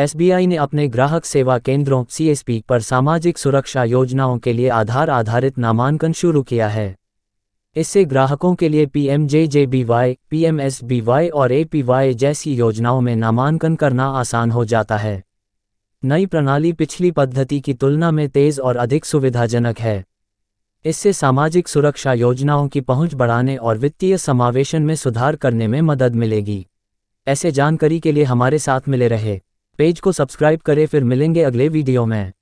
SBI ने अपने ग्राहक सेवा केंद्रों सीएसपी पर सामाजिक सुरक्षा योजनाओं के लिए आधार आधारित नामांकन शुरू किया है इससे ग्राहकों के लिए पीएमजेजेबीवाई, पीएमएसबीवाई और एपीवाई जैसी योजनाओं में नामांकन करना आसान हो जाता है नई प्रणाली पिछली पद्धति की तुलना में तेज और अधिक सुविधाजनक है इससे सामाजिक सुरक्षा योजनाओं की पहुंच बढ़ाने और वित्तीय समावेशन में सुधार करने में मदद मिलेगी ऐसे जानकारी के लिए हमारे साथ मिले रहे पेज को सब्सक्राइब करें फिर मिलेंगे अगले वीडियो में